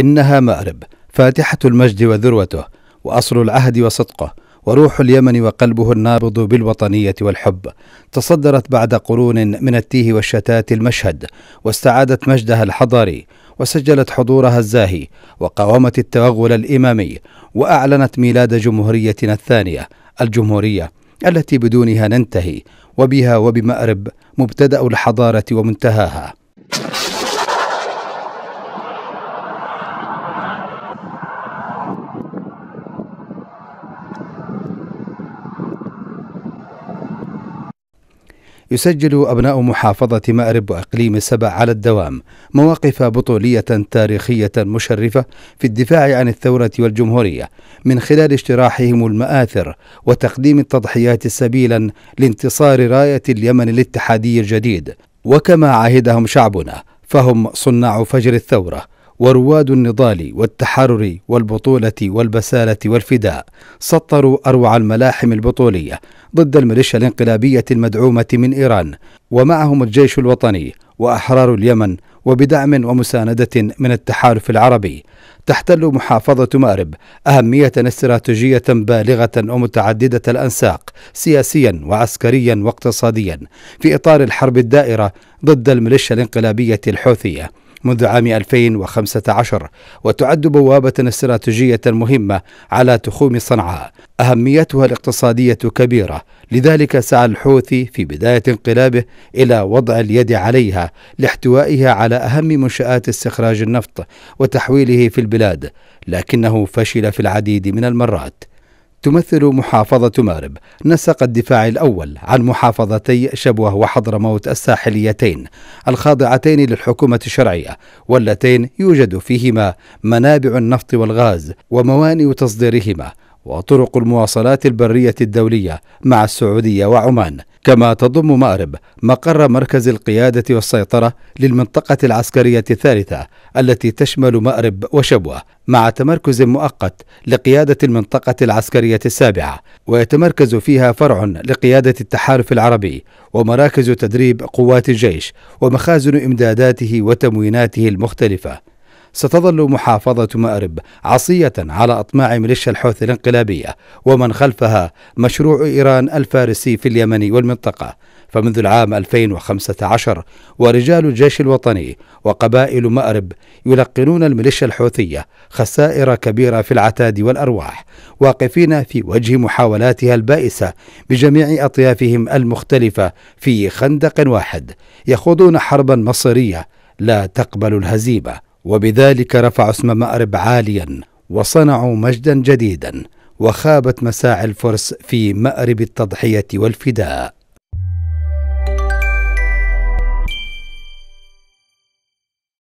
إنها مأرب فاتحة المجد وذروته وأصل العهد وصدقه وروح اليمن وقلبه النابض بالوطنية والحب تصدرت بعد قرون من التيه والشتات المشهد واستعادت مجدها الحضاري وسجلت حضورها الزاهي وقاومت التوغل الإمامي وأعلنت ميلاد جمهوريتنا الثانية الجمهورية التي بدونها ننتهي وبها وبمأرب مبتدأ الحضارة ومنتهاها يسجل أبناء محافظة مأرب وإقليم سبا على الدوام مواقف بطولية تاريخية مشرفة في الدفاع عن الثورة والجمهورية من خلال اجتراحهم المآثر وتقديم التضحيات سبيلا لانتصار راية اليمن الاتحادي الجديد وكما عهدهم شعبنا فهم صناع فجر الثوره ورواد النضال والتحرر والبطولة والبسالة والفداء سطروا أروع الملاحم البطولية ضد الميليشيا الانقلابية المدعومة من إيران ومعهم الجيش الوطني وأحرار اليمن وبدعم ومساندة من التحالف العربي تحتل محافظة مأرب أهمية استراتيجية بالغة ومتعددة الأنساق سياسيا وعسكريا واقتصاديا في إطار الحرب الدائرة ضد الميليشيا الانقلابية الحوثية منذ عام 2015 وتعد بوابة استراتيجية مهمة على تخوم صنعاء أهميتها الاقتصادية كبيرة لذلك سعى الحوثي في بداية انقلابه إلى وضع اليد عليها لاحتوائها على أهم منشآت استخراج النفط وتحويله في البلاد لكنه فشل في العديد من المرات تمثل محافظة مارب نسق الدفاع الأول عن محافظتي شبوة وحضرموت الساحليتين الخاضعتين للحكومة الشرعية واللتين يوجد فيهما منابع النفط والغاز وموانئ تصديرهما وطرق المواصلات البرية الدولية مع السعودية وعمان كما تضم مأرب مقر مركز القيادة والسيطرة للمنطقة العسكرية الثالثة التي تشمل مأرب وشبوة مع تمركز مؤقت لقيادة المنطقة العسكرية السابعة ويتمركز فيها فرع لقيادة التحالف العربي ومراكز تدريب قوات الجيش ومخازن إمداداته وتمويناته المختلفة ستظل محافظة مأرب عصية على أطماع ميليشيا الحوثي الانقلابية ومن خلفها مشروع إيران الفارسي في اليمن والمنطقة فمنذ العام 2015 ورجال الجيش الوطني وقبائل مأرب يلقنون الميليشيا الحوثية خسائر كبيرة في العتاد والأرواح واقفين في وجه محاولاتها البائسة بجميع أطيافهم المختلفة في خندق واحد يخوضون حربا مصيرية لا تقبل الهزيمة وبذلك رفعوا اسم مأرب عاليا وصنعوا مجدا جديدا وخابت مساعي الفرس في مأرب التضحية والفداء